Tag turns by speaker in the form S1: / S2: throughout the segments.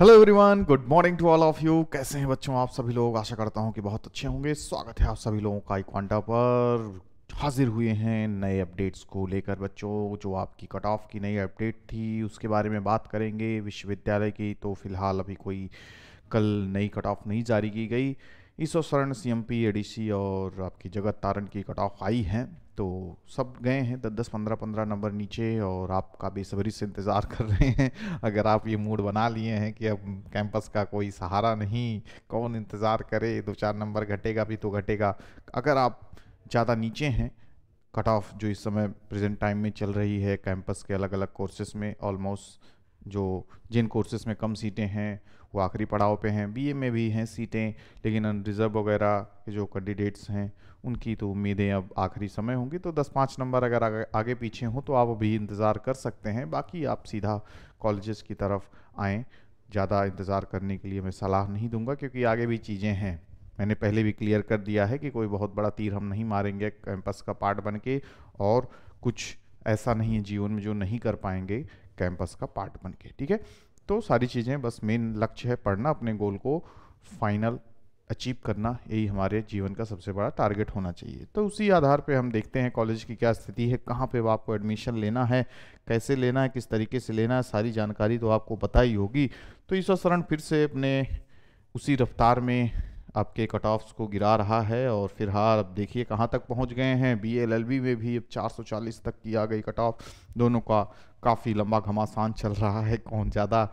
S1: hello everyone good morning to all of you कैसे हैं बच्चों आप सभी लोग आशा करता हूं कि बहुत अच्छे होंगे स्वागत है आप सभी लोगों का इक्वांटा पर हाजिर हुए हैं नए अपडेट्स को लेकर बच्चों जो आपकी कट ऑफ की नई अपडेट थी उसके बारे में बात करेंगे विश्वविद्यालय की तो फिलहाल अभी कोई कल नई कट ऑफ नहीं जारी की गई ईसो शरण सी एम पी सी और आपकी जगत तारण की कट ऑफ आई हैं तो सब गए हैं दस तो दस पंद्रह पंद्रह नंबर नीचे और आपका बेसब्री से इंतज़ार कर रहे हैं अगर आप ये मूड बना लिए हैं कि अब कैंपस का कोई सहारा नहीं कौन इंतज़ार करे दो चार नंबर घटेगा भी तो घटेगा अगर आप ज़्यादा नीचे हैं कट ऑफ जो इस समय प्रेजेंट टाइम में चल रही है कैंपस के अलग अलग कोर्सेज में ऑलमोस्ट जो जिन कोर्सेज़ में कम सीटें हैं वो आखिरी पड़ाव पे हैं बीए में भी हैं सीटें लेकिन अन रिज़र्व वगैरह के जो कैंडिडेट्स हैं उनकी तो उम्मीदें अब आखिरी समय होंगी तो दस पाँच नंबर अगर आगे, आगे पीछे हों तो आप अभी इंतज़ार कर सकते हैं बाकी आप सीधा कॉलेजेस की तरफ आएँ ज़्यादा इंतज़ार करने के लिए मैं सलाह नहीं दूंगा क्योंकि आगे भी चीज़ें हैं मैंने पहले भी क्लियर कर दिया है कि कोई बहुत बड़ा तीर हम नहीं मारेंगे कैंपस का पार्ट बन के और कुछ ऐसा नहीं है जीवन में जो नहीं कर पाएंगे कैंपस का पार्ट बन के ठीक है तो सारी चीज़ें बस मेन लक्ष्य है पढ़ना अपने गोल को फाइनल अचीव करना यही हमारे जीवन का सबसे बड़ा टारगेट होना चाहिए तो उसी आधार पे हम देखते हैं कॉलेज की क्या स्थिति है कहाँ पे आपको एडमिशन लेना है कैसे लेना है किस तरीके से लेना है सारी जानकारी तो आपको पता ही होगी तो ईश्वर शरण फिर से अपने उसी रफ्तार में आपके कट ऑफ्स को गिरा रहा है और फिलहाल अब देखिए कहाँ तक पहुँच गए हैं बी एल एल बी में भी अब 440 तक की आ गई कट ऑफ दोनों का काफ़ी लंबा घमासान चल रहा है कौन ज़्यादा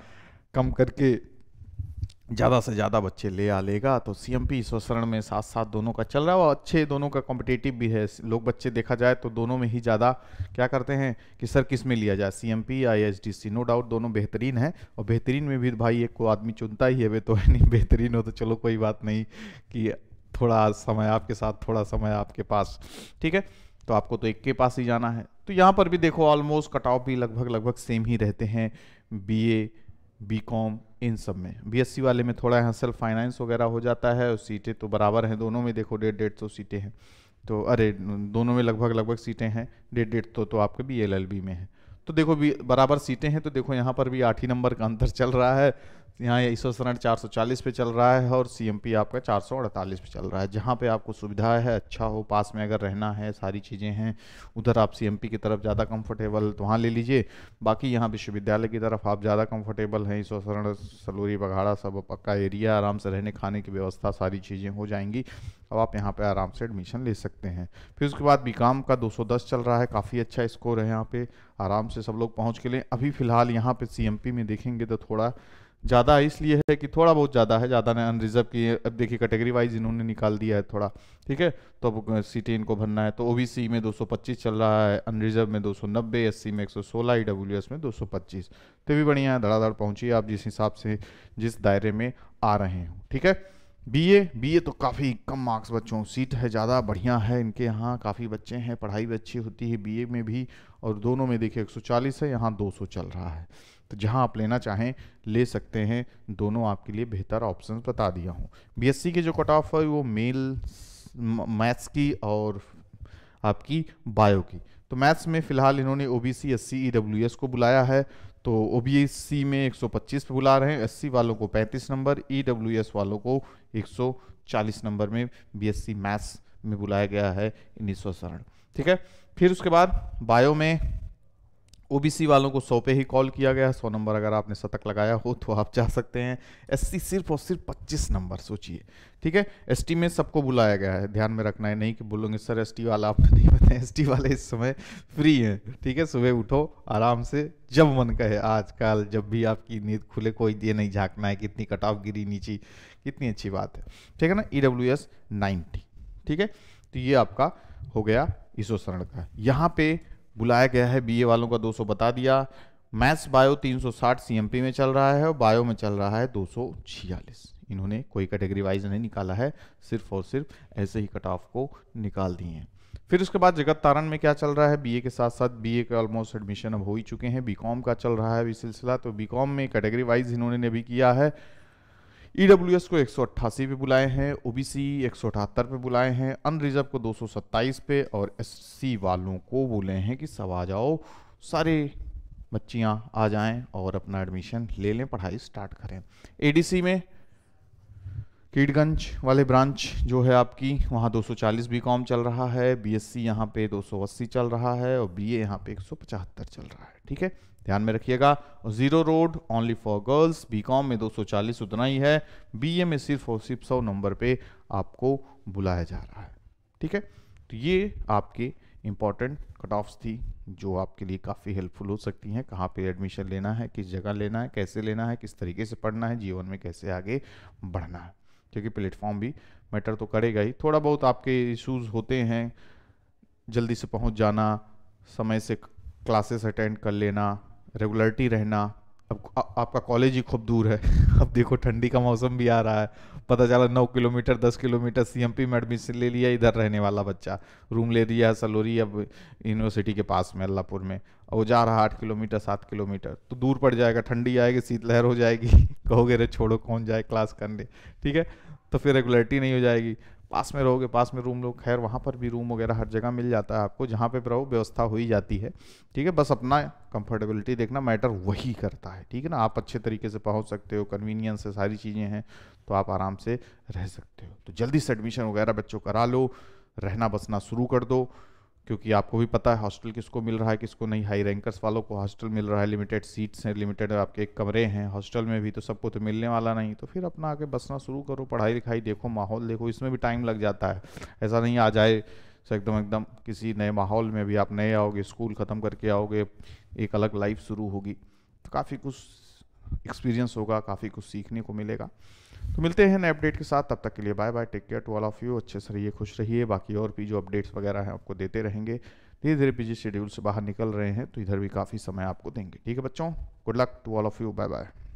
S1: कम करके ज़्यादा से ज़्यादा बच्चे ले आ लेगा तो सी एम पी स्वसरण में साथ साथ दोनों का चल रहा है और अच्छे दोनों का कॉम्पिटेटिव भी है लोग बच्चे देखा जाए तो दोनों में ही ज़्यादा क्या करते हैं कि सर किस में लिया जाए C M P I H D C no doubt दोनों बेहतरीन है और बेहतरीन में भी भाई एक को आदमी चुनता ही है वे तो है नहीं बेहतरीन हो तो चलो कोई बात नहीं कि थोड़ा समय आपके साथ थोड़ा समय आपके पास ठीक है तो आपको तो एक के पास ही जाना है तो यहाँ पर भी देखो ऑलमोस्ट कट ऑफ भी लगभग लगभग सेम ही रहते हैं बी ए बीकॉम इन सब में बीएससी वाले में थोड़ा यहाँ सेल्फ फाइनेंस वगैरह हो जाता है और सीटें तो बराबर हैं दोनों में देखो डेढ़ डेढ़ सौ सीटें हैं तो अरे दोनों में लगभग लगभग सीटें हैं डेढ़ डेढ़ तो, तो आपके भी एल में है तो देखो भी बराबर सीटें हैं तो देखो यहाँ पर भी आठ ही नंबर का अंतर चल रहा है यहाँ ईसो सरण चार सौ चालीस पे चल रहा है और सीएमपी आपका चार सौ अड़तालीस पे चल रहा है जहाँ पे आपको सुविधा है अच्छा हो पास में अगर रहना है सारी चीज़ें हैं उधर आप सीएमपी की तरफ ज़्यादा कंफर्टेबल तो वहाँ ले लीजिए बाकी यहाँ विश्वविद्यालय की तरफ आप ज़्यादा कंफर्टेबल हैं इस सरण सलूरी बघाड़ा सब पक्का एरिया आराम से रहने खाने की व्यवस्था सारी चीज़ें हो जाएंगी अब आप यहाँ पर आराम से एडमिशन ले सकते हैं फिर उसके बाद काम का दस चल रहा है काफ़ी अच्छा स्कोर है यहाँ पे आराम से सब लोग पहुँच के लिए अभी फ़िलहाल यहाँ पे पी में देखेंगे तो थोड़ा ज़्यादा इसलिए है कि थोड़ा बहुत ज़्यादा है ज़्यादा ने अनरिजर्व की अब देखिए कैटेगरी वाइज इन्होंने निकाल दिया है थोड़ा ठीक है तो अब सीटें इनको भरना है तो ओबीसी में 225 चल रहा है अनरिजर्व में 290 सौ में 116 सौ में 225 तो भी बढ़िया है धड़ाधड़ पहुंचिए आप जिस हिसाब से जिस दायरे में आ रहे हो ठीक है बीए बीए तो काफ़ी कम मार्क्स बच्चों सीट है ज़्यादा बढ़िया है इनके यहाँ काफ़ी बच्चे हैं पढ़ाई भी अच्छी होती है बीए में भी और दोनों में देखिए 140 है यहाँ 200 चल रहा है तो जहां आप लेना चाहें ले सकते हैं दोनों आपके लिए बेहतर ऑप्शन बता दिया हूँ बीएससी के जो कट ऑफ है वो मेल मैथ्स की और आपकी बायो की तो मैथ्स में फिलहाल इन्होंने O B C S C E W S को बुलाया है तो ओ बी एस सी में 125 पे बुला रहे हैं एस सी वालों को 35 नंबर ई डब्ल्यू एस वालों को 140 नंबर में बी एस सी मैथ्स में बुलाया गया है इन्नीस ठीक है फिर उसके बाद बायो में ओबीसी वालों को सौ पे ही कॉल किया गया सौ नंबर अगर आपने शतक लगाया हो तो आप जा सकते हैं एससी सिर्फ और सिर्फ पच्चीस नंबर सोचिए ठीक है एसटी में सबको बुलाया गया है ध्यान में रखना है नहीं कि बोलोगे सर एसटी वाला आप नहीं पता एसटी वाले इस समय फ्री हैं ठीक है सुबह उठो आराम से जब मन कहे आजकल जब भी आपकी नींद खुले कोई ये नहीं झाँकना है कितनी कट ऑफ गिरी नीचे कितनी अच्छी बात है ठीक है ना ई डब्ल्यू एस ठीक है तो ये आपका हो गया इसो शरण का यहाँ पे बुलाया गया है बीए वालों का 200 बता दिया मैथ्स बायो 360 सीएमपी में चल रहा है और बायो में चल रहा है दो इन्होंने कोई कैटेगरी वाइज नहीं निकाला है सिर्फ और सिर्फ ऐसे ही कट ऑफ को निकाल दिए हैं फिर उसके बाद जगत तारण में क्या चल रहा है बीए के साथ साथ बीए के ऑलमोस्ट एडमिशन अब हो ही चुके हैं बीकॉम का चल रहा है अभी सिलसिला तो बीकॉम में कैटेगरी वाइज इन्होंने ने भी किया है ईडब्ल्यूएस e को एक पे बुलाए हैं ओबीसी एक पे बुलाए हैं अनरिजर्व को दो पे और एस वालों को बोले हैं कि सब आ जाओ सारे बच्चियाँ आ जाएं और अपना एडमिशन ले लें पढ़ाई स्टार्ट करें एडीसी में कीटगंज वाले ब्रांच जो है आपकी वहाँ 240 बीकॉम चल रहा है बीएससी यहाँ पे 280 चल रहा है और बीए यहाँ पे 175 चल रहा है ठीक है ध्यान में रखिएगा और zero road only for girls BCom में 240 उतना ही है बीए में सिर्फ और सिर्फ सौ नंबर पे आपको बुलाया जा रहा है ठीक है तो ये आपके इम्पॉर्टेंट कट ऑफ्स थी जो आपके लिए काफ़ी हेल्पफुल हो सकती हैं कहाँ पे एडमिशन लेना है किस जगह लेना है कैसे लेना है किस तरीके से पढ़ना है जीवन में कैसे आगे बढ़ना है क्योंकि प्लेटफॉर्म भी मैटर तो करेगा ही थोड़ा बहुत आपके इश्यूज होते हैं जल्दी से पहुंच जाना समय से क्लासेस अटेंड कर लेना रेगुलरिटी रहना अब आ, आपका कॉलेज ही खूब दूर है अब देखो ठंडी का मौसम भी आ रहा है पता चला नौ किलोमीटर दस किलोमीटर सीएमपी में एडमिशन ले लिया इधर रहने वाला बच्चा रूम ले लिया सलोरी अब यूनिवर्सिटी के पास में अल्लाहपुर में और वो जा रहा आठ किलोमीटर सात किलोमीटर तो दूर पड़ जाएगा ठंडी आएगी शीतलहर हो जाएगी कहोगे रे छोड़ो कौन जाए क्लास करने ठीक है तो फिर रेगुलरिटी नहीं हो जाएगी पास में रहोगे पास में रूम लो खैर वहाँ पर भी रूम वगैरह हर जगह मिल जाता है आपको जहाँ पे रहो व्यवस्था हो ही जाती है ठीक है बस अपना कंफर्टेबिलिटी देखना मैटर वही करता है ठीक है ना आप अच्छे तरीके से पहुँच सकते हो कन्वीनियंस है सारी चीज़ें हैं तो आप आराम से रह सकते हो तो जल्दी से एडमिशन वगैरह बच्चों करा लो रहना बसना शुरू कर दो क्योंकि आपको भी पता है हॉस्टल किसको मिल रहा है किसको नहीं हाई रैंकर्स वालों को हॉस्टल मिल रहा है लिमिटेड सीट्स हैं लिमिटेड आपके एक कमरे हैं हॉस्टल में भी तो सबको तो मिलने वाला नहीं तो फिर अपना आके बसना शुरू करो पढ़ाई लिखाई देखो माहौल देखो इसमें भी टाइम लग जाता है ऐसा नहीं आ जाए तो एकदम एकदम किसी नए माहौल में भी आप नए आओगे स्कूल ख़त्म करके आओगे एक अलग लाइफ शुरू होगी तो काफ़ी कुछ एक्सपीरियंस होगा काफ़ी कुछ सीखने को मिलेगा तो मिलते हैं नए अपडेट के साथ तब तक के लिए bye bye take care to all of you अच्छे से रहिए खुश रहिए बाकी और भी जो अपडेट्स वगैरह हैं आपको देते रहेंगे धीरे धीरे बिजी शेड्यूल से बाहर निकल रहे हैं तो इधर भी काफ़ी समय आपको देंगे ठीक है बच्चों good luck to all of you bye bye